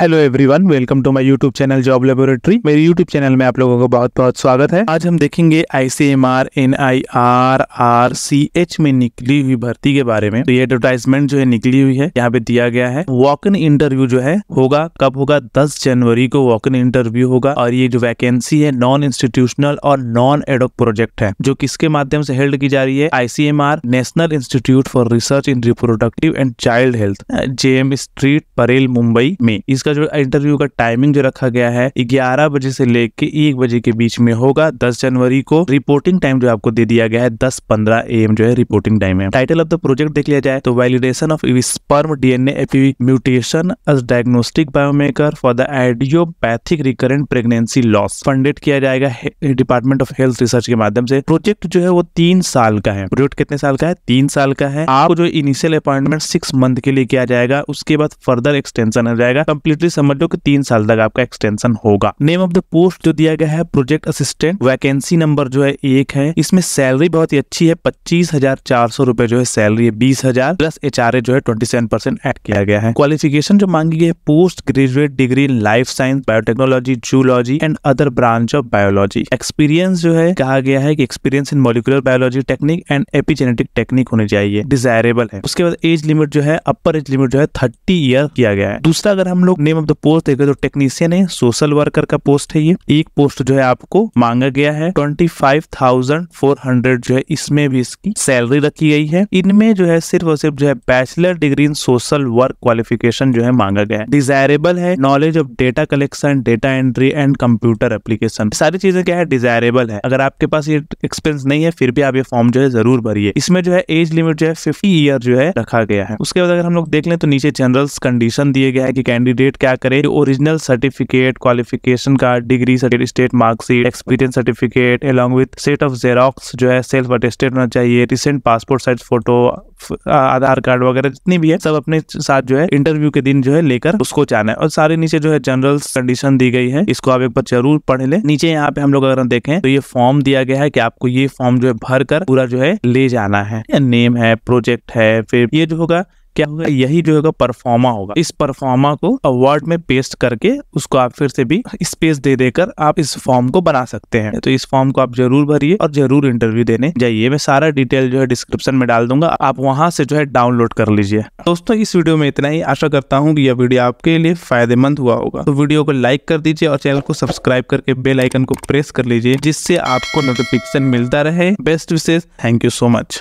hello everyone welcome to my YouTube channel job laboratory मेरे YouTube channel में आप लोगों का बहुत बहुत स्वागत है आज हम देखेंगे ICMR NIR R C H में निकली हुई भर्ती के बारे में तो ये एडवर्टाइजमेंट जो है निकली हुई है यहाँ पे दिया गया है वॉक इन इंटरव्यू जो है होगा कब होगा दस जनवरी को वॉक इन इंटरव्यू होगा और ये जो वैकेंसी है नॉन इंस्टीट्यूशनल और नॉन एडोक प्रोजेक्ट है जो किसके माध्यम से हेल्ड की जा रही है ICMR national institute for research in reproductive and child health J street Parel Mumbai में इसका इसका जो इंटरव्यू का टाइमिंग जो रखा गया है ग्यारह बजे से लेके एक बजे के बीच में होगा दस जनवरी को रिपोर्टिंग टाइम जो आपको दे दिया गया है दस पंद्रह एम जो है रिपोर्टिंग टाइम है टाइटल ऑफ द प्रोजेक्ट देख लिया जाए तो validation of sperm DNA mutation as diagnostic biomarker for the idiopathic recurrent pregnancy loss funded किया जाएगा डिपार्टमेंट ऑफ हेल्थ रिसर्च के माध्यम से प्रोजेक्ट जो है वो तीन साल का है प्रोजेक्ट कितने साल का है तीन साल का है आपको जो इनिशियल अपॉइंटमेंट सिक्स मंथ के लिए किया जाएगा उसके बाद फर्दर एक्सटेंशन हो जाएगा कंप्लीट एटलीस्ट समझ लो कि तीन साल तक आपका एक्सटेंशन होगा नेम ऑफ द पोस्ट जो दिया गया है प्रोजेक्ट असिस्टेंट वैकेंसी नंबर जो है एक है इसमें सैलरी बहुत ही अच्छी है पच्चीस हजार चार सौ रूपए जो है सैलरी है बीस हजार प्लस एच आर ए जो है ट्वेंटी सेवन परसेंट एड किया गया है क्वालिफिकेशन जो मांगी गई है post graduate degree in life science biotechnology zoology and other branch of biology experience जो है कहा गया है कि experience in molecular biology technique and epigenetic technique होनी चाहिए डिजायरेबल है उसके बाद एज लिमिट जो है अपर एज लिमिट जो है थर्टी ईयर किया गया है दूसरा अगर हम लोग नेम ऑफ द पोस्ट देखे तो टेक्नीशियन है सोशल वर्कर का पोस्ट है ये एक पोस्ट जो है आपको मांगा गया है twenty five thousand four hundred जो है इसमें भी इसकी सैलरी रखी गई है इनमें जो है सिर्फ और सिर्फ जो है bachelor degree in social work qualification जो है मांगा गया है डिजायरेबल है knowledge of data collection data entry and computer application सारी चीजें क्या है डिजायरेबल है अगर आपके पास ये एक्सपीरियंस नहीं है फिर भी आप ये फॉर्म जो है जरूर भरिए इसमें जो है एज लिमिट जो है फिफ्टी ईयर जो है रखा गया है उसके बाद अगर हम लोग देख लें तो नीचे जनरल कंडीशन दिए गया है कि कैंडिडेट क्या करे original certificate qualification card degree state marksheet experience certificate along with set of xerox जो है सेल्फ अटेस्टेड होना चाहिए recent passport size photo Aadhaar card वगैरह जितनी भी है सब अपने साथ जो है इंटरव्यू के दिन जो है लेकर उसको जाना है और सारे नीचे जो है जनरल कंडीशन दी गई है इसको आप एक बार जरूर पढ़ ले नीचे यहाँ पे हम लोग अगर देखें तो ये फॉर्म दिया गया है कि आपको ये फॉर्म जो है भर कर पूरा जो है ले जाना है नेम है प्रोजेक्ट है फिर ये जो होगा क्या होगा यही जो होगा परफॉर्मा होगा इस परफॉर्मा को अवार्ड में पेस्ट करके उसको आप फिर से भी स्पेस दे देकर आप इस फॉर्म को बना सकते हैं तो इस फॉर्म को आप जरूर भरिए और जरूर इंटरव्यू देने जाइए मैं सारा डिटेल जो है डिस्क्रिप्शन में डाल दूंगा आप वहां से जो है डाउनलोड कर लीजिए दोस्तों इस वीडियो में इतना ही आशा करता हूँ कि यह वीडियो आपके लिए फायदेमंद हुआ होगा तो वीडियो को लाइक कर दीजिए और चैनल को सब्सक्राइब करके बेल आइकन को प्रेस कर लीजिए जिससे आपको नोटिफिकेशन मिलता रहे बेस्ट विशेष थैंक यू सो मच